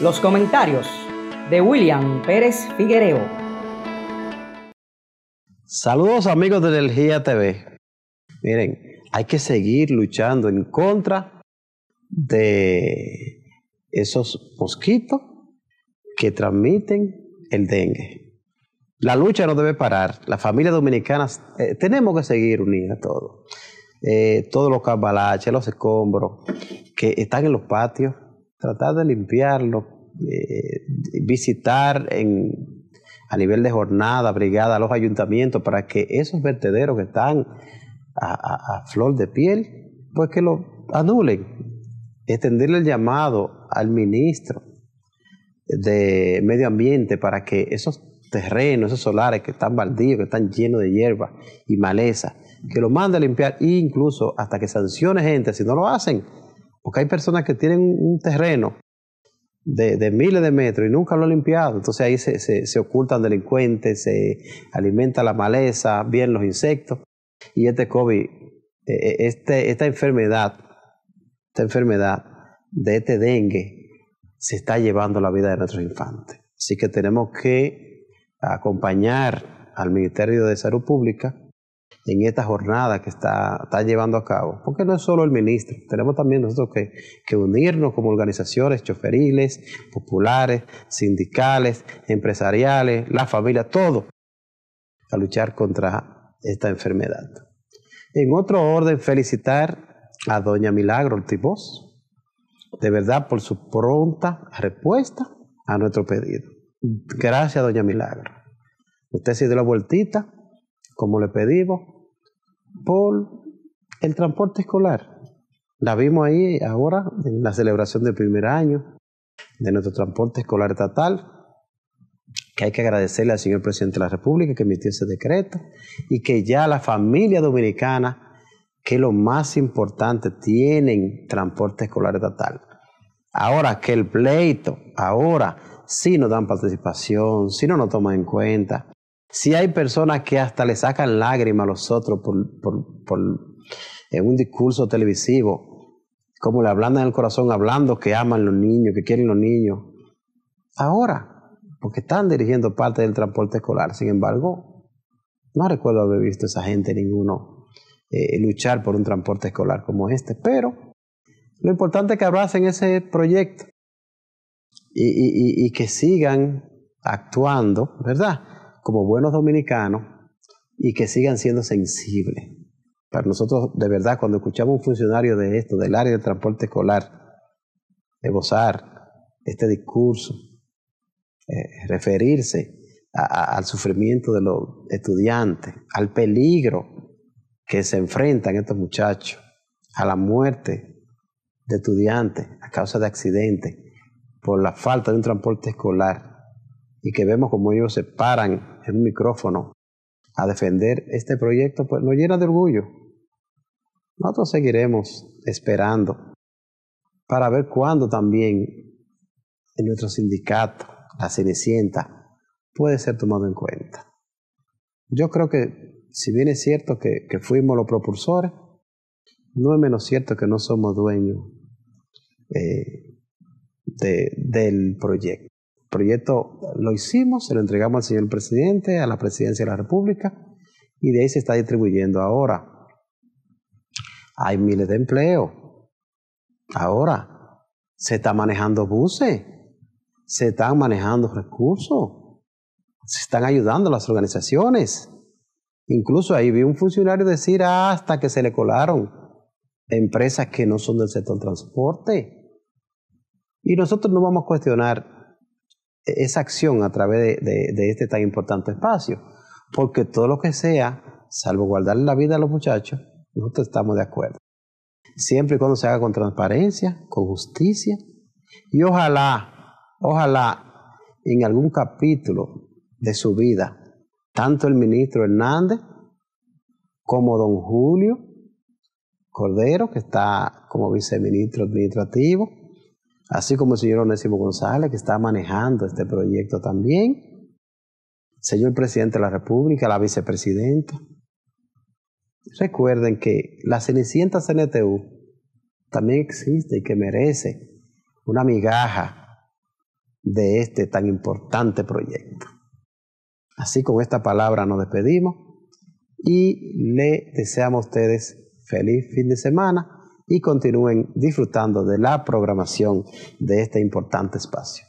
Los comentarios de William Pérez Figuereo. Saludos amigos de Energía TV. Miren, hay que seguir luchando en contra de esos mosquitos que transmiten el dengue. La lucha no debe parar. Las familias dominicanas eh, tenemos que seguir unidas todos. Eh, todos los cambalaches, los escombros que están en los patios, tratar de limpiarlo, eh, visitar a nivel de jornada, brigada, los ayuntamientos, para que esos vertederos que están a, flor de piel, pues que lo anulen. Extenderle el llamado al ministro de Medio Ambiente para que esos terrenos, esos solares que están baldíos, que están llenos de hierba y maleza, que lo mande a limpiar e incluso hasta que sancione gente si no lo hacen porque hay personas que tienen un terreno de, miles de metros y nunca lo han limpiado. Entonces ahí se, ocultan delincuentes, se alimenta la maleza, bien los insectos. Y este COVID, e, e, este, esta enfermedad, esta enfermedad de este dengue se está llevando la vida de nuestros infantes. Así que tenemos que acompañar al Ministerio de Salud Pública en esta jornada que está, llevando a cabo, porque no es solo el ministro, tenemos también nosotros que, unirnos como organizaciones choferiles, populares, sindicales, empresariales, la familia, todo, a luchar contra esta enfermedad. En otro orden, felicitar a doña Milagro Ortiz, de verdad por su pronta respuesta a nuestro pedido. Gracias, doña Milagro. Usted se dio la vueltita, como le pedimos, por el transporte escolar. La vimos ahí ahora en la celebración del primer año de nuestro transporte escolar estatal, que hay que agradecerle al señor presidente de la República que emitió ese decreto y que ya la familia dominicana, que lo más importante, tienen transporte escolar estatal. Ahora que el pleito, ahora si nos dan participación, si no nos toman en cuenta, si hay personas que hasta le sacan lágrimas a los otros por, en eh, un discurso televisivo, como le hablan en el corazón hablando que aman los niños, que quieren los niños, ahora, porque están dirigiendo parte del transporte escolar. Sin embargo, no recuerdo haber visto a esa gente, ninguno, eh, luchar por un transporte escolar como este, pero lo importante es que abracen ese proyecto y que sigan actuando, ¿verdad? como buenos dominicanos y que sigan siendo sensibles. Para nosotros, de verdad, cuando escuchamos a un funcionario de esto, del área de transporte escolar, esbozar este discurso, eh, referirse al sufrimiento de los estudiantes, al peligro que se enfrentan estos muchachos, a la muerte de estudiantes a causa de accidentes por la falta de un transporte escolar, y que vemos como ellos se paran en un micrófono a defender este proyecto, pues nos llena de orgullo. Nosotros seguiremos esperando para ver cuándo también en nuestro sindicato, la Cinecienta, puede ser tomado en cuenta. Yo creo que, si bien es cierto que, fuimos los propulsores, no es menos cierto que no somos dueños eh, del proyecto proyecto lo hicimos, se lo entregamos al señor presidente, a la presidencia de la República, y de ahí se está distribuyendo ahora. Hay miles de empleos. Ahora se están manejando buses, se están manejando recursos, se están ayudando las organizaciones. Incluso ahí vi un funcionario decir ah, hasta que se le colaron empresas que no son del sector transporte. Y nosotros no vamos a cuestionar esa acción a través de, este tan importante espacio. Porque todo lo que sea, salvo guardarle la vida a los muchachos, nosotros estamos de acuerdo. Siempre y cuando se haga con transparencia, con justicia. Y ojalá, ojalá, en algún capítulo de su vida, tanto el ministro Hernández como don Julio Cordero, que está como viceministro administrativo, así como el señor Onésimo González, que está manejando este proyecto también, señor presidente de la República, la vicepresidenta. Recuerden que la Cenicienta CNTU también existe y que merece una migaja de este tan importante proyecto. Así con esta palabra nos despedimos y le deseamos a ustedes feliz fin de semana y continúen disfrutando de la programación de este importante espacio.